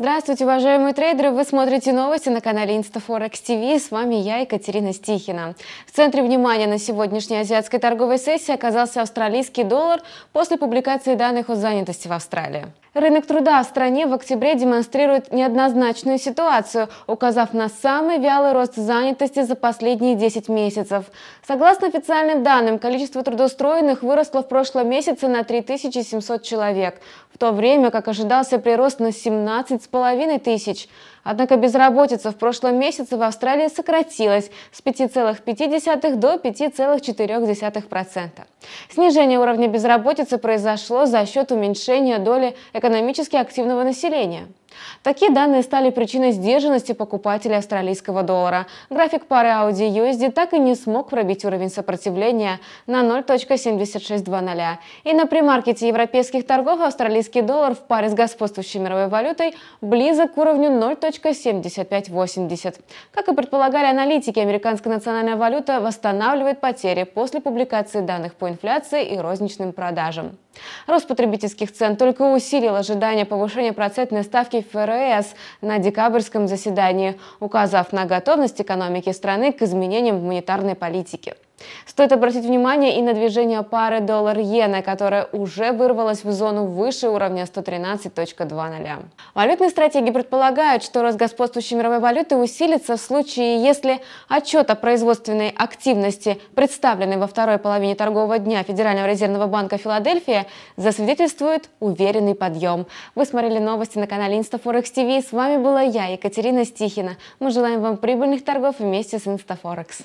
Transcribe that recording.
Здравствуйте, уважаемые трейдеры! Вы смотрите новости на канале InstaForex TV. С вами я, Екатерина Стихина. В центре внимания на сегодняшней азиатской торговой сессии оказался австралийский доллар после публикации данных о занятости в Австралии. Рынок труда в стране в октябре демонстрирует неоднозначную ситуацию, указав на самый вялый рост занятости за последние 10 месяцев. Согласно официальным данным, количество трудоустроенных выросло в прошлом месяце на 3700 человек, в то время как ожидался прирост на 17 половиной тысяч. Однако безработица в прошлом месяце в Австралии сократилась с 5,5 до 5,4%. Снижение уровня безработицы произошло за счет уменьшения доли экономически активного населения. Такие данные стали причиной сдержанности покупателей австралийского доллара. График пары Audi USD так и не смог пробить уровень сопротивления на 0.7620. И на примаркете европейских торгов австралийский доллар в паре с господствующей мировой валютой близок к уровню 0.7580. Как и предполагали аналитики, американская национальная валюта восстанавливает потери после публикации данных по инфляции и розничным продажам. Рост потребительских цен только усилил ожидания повышения процентной ставки ФРС на декабрьском заседании, указав на готовность экономики страны к изменениям монетарной политики. Стоит обратить внимание и на движение пары доллар-иена, которая уже вырвалась в зону выше уровня 113.20. Валютные стратегии предполагают, что рост господствующей мировой валюты усилится в случае, если отчет о производственной активности, представленный во второй половине торгового дня Федерального резервного банка Филадельфия, засвидетельствует уверенный подъем. Вы смотрели новости на канале Инстафорекс ТВ. С вами была я, Екатерина Стихина. Мы желаем вам прибыльных торгов вместе с Инстафорекс.